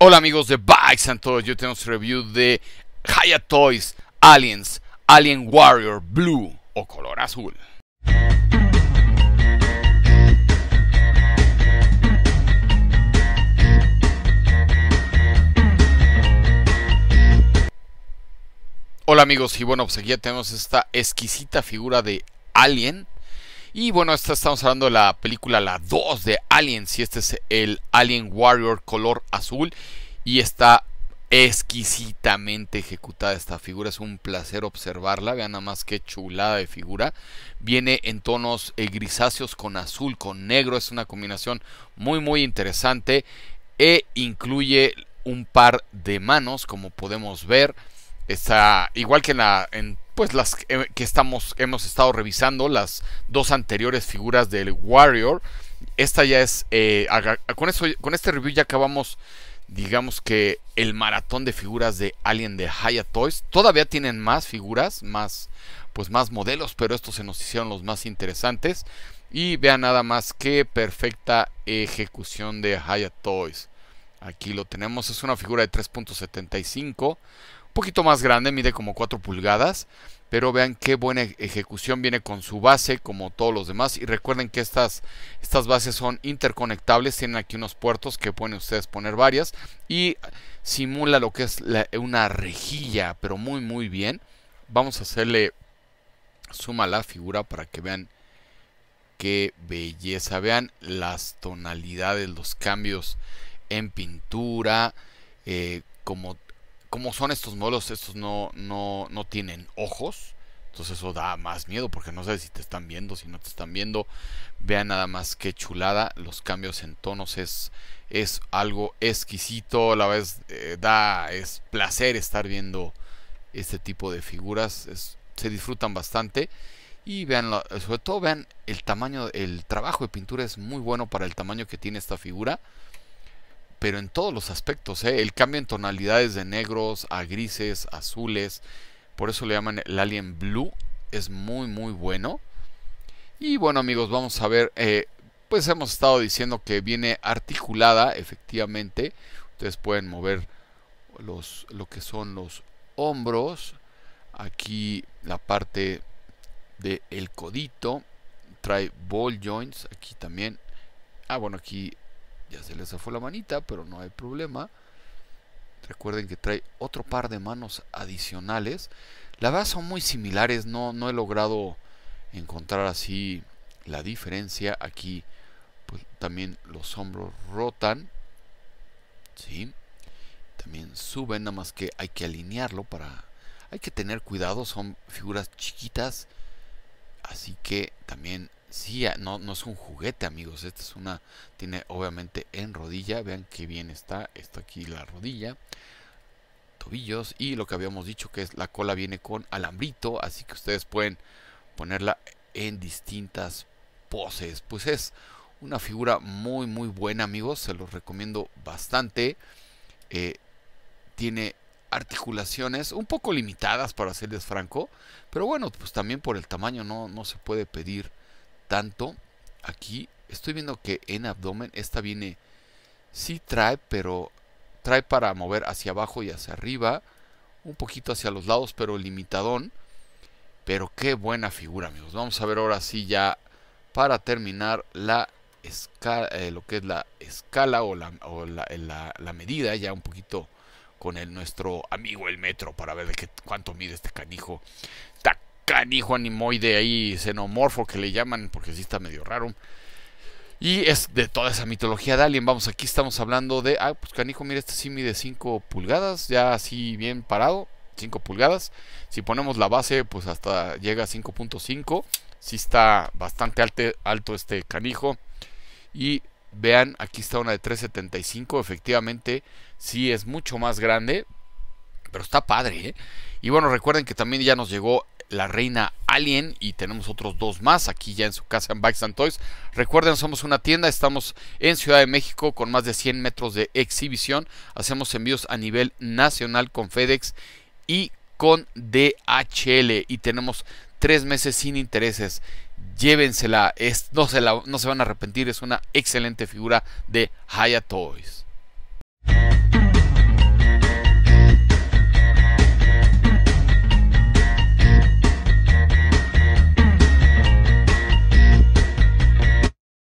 Hola amigos de Bikes and Toys, yo tenemos review de Haya Toys Aliens Alien Warrior Blue o color azul. Hola amigos y bueno, pues aquí ya tenemos esta exquisita figura de Alien y bueno, esta estamos hablando de la película La 2 de Aliens. Y este es el Alien Warrior color azul. Y está exquisitamente ejecutada esta figura. Es un placer observarla. Vean nada más que chulada de figura. Viene en tonos eh, grisáceos con azul, con negro. Es una combinación muy, muy interesante. E incluye un par de manos, como podemos ver. Está igual que en, la, en pues las eh, que, estamos, hemos estado revisando, las dos anteriores figuras del Warrior. Esta ya es, eh, con, con este review ya acabamos, digamos que el maratón de figuras de Alien de Haya Toys. Todavía tienen más figuras, más, pues más modelos, pero estos se nos hicieron los más interesantes. Y vean nada más que perfecta ejecución de Haya Toys. Aquí lo tenemos, es una figura de 3.75 poquito más grande, mide como 4 pulgadas. Pero vean qué buena e-, ejecución viene con su base, como todos los demás. Y recuerden que estas, estas bases son interconectables. Tienen aquí unos puertos que pueden ustedes poner varias. Y simula lo que es una rejilla, pero muy, muy bien. Vamos a hacerle suma la figura para que vean qué belleza. Vean las tonalidades, los cambios en pintura, eh, como como son estos modelos, estos no, tienen ojos. Entonces eso da más miedo porque no sabes si te están viendo, si no te están viendo. Vean nada más qué chulada. Los cambios en tonos es, es algo exquisito. La vez eh, da es placer estar viendo este tipo de figuras. se disfrutan bastante. Y vean, sobre todo vean el tamaño, el trabajo de pintura es muy bueno para el tamaño que tiene esta figura pero en todos los aspectos. ¿eh? El cambio en tonalidades de negros a grises, azules, por eso le llaman el Alien Blue, es muy muy bueno. Y bueno amigos, vamos a ver, eh, pues hemos estado diciendo que viene articulada, efectivamente. Ustedes pueden mover los, lo que son los hombros, aquí la parte del el codito, trae ball joints, aquí también. Ah, bueno, aquí ya se le fue la manita, pero no hay problema. Recuerden que trae otro par de manos adicionales. La verdad son muy similares, no, no he logrado encontrar así la diferencia. Aquí pues, también los hombros rotan. ¿sí? También suben, nada más que hay que alinearlo para... Hay que tener cuidado, son figuras chiquitas. Así que también Sí, ah, no, no es un juguete, amigos. Esta es una. Tiene obviamente en rodilla. Vean qué bien está. Está aquí la rodilla. Tobillos. Y lo que habíamos dicho que es la cola viene con alambrito. Así que ustedes pueden ponerla en distintas poses. Pues es una figura muy, muy buena, amigos. Se los recomiendo bastante. Eh, tiene articulaciones un poco limitadas, para serles franco. Pero bueno, pues también por el tamaño no, no se puede pedir tanto, aquí estoy viendo que en abdomen esta viene, sí trae, pero trae para mover hacia abajo y hacia arriba, un poquito hacia los lados, pero limitadón. Pero qué buena figura, amigos. Vamos a ver ahora sí ya para terminar la escala, eh, lo que es la escala o, eh, la, medida, ya un poquito con el, nuestro amigo el metro para ver de qué, cuánto mide este canijo. ¡Tac! canijo animoide ahí, xenomorfo que le llaman, porque sí está medio raro. Y es de toda esa mitología de Alien. Vamos, aquí estamos hablando de. Ah, pues canijo, mira, este sí mide 5 pulgadas, ya así bien parado, 5 pulgadas. Si ponemos la base, pues hasta llega a 5.5. Sí está bastante alto este canijo. Y vean, aquí está una de 3.75. Efectivamente, sí es mucho más grande, pero está padre, ¿eh? Y bueno, recuerden que también ya nos llegó la reina Alien y tenemos otros dos más aquí ya en su casa en Bikes Toys. Recuerden, somos una tienda, estamos en Ciudad de México con más de 100 metros de exhibición. Hacemos envíos a nivel nacional con FedEx y con DHL y tenemos tres meses sin intereses. Llévensela, no, se la, no se van a arrepentir, es una excelente figura de Haya Toys.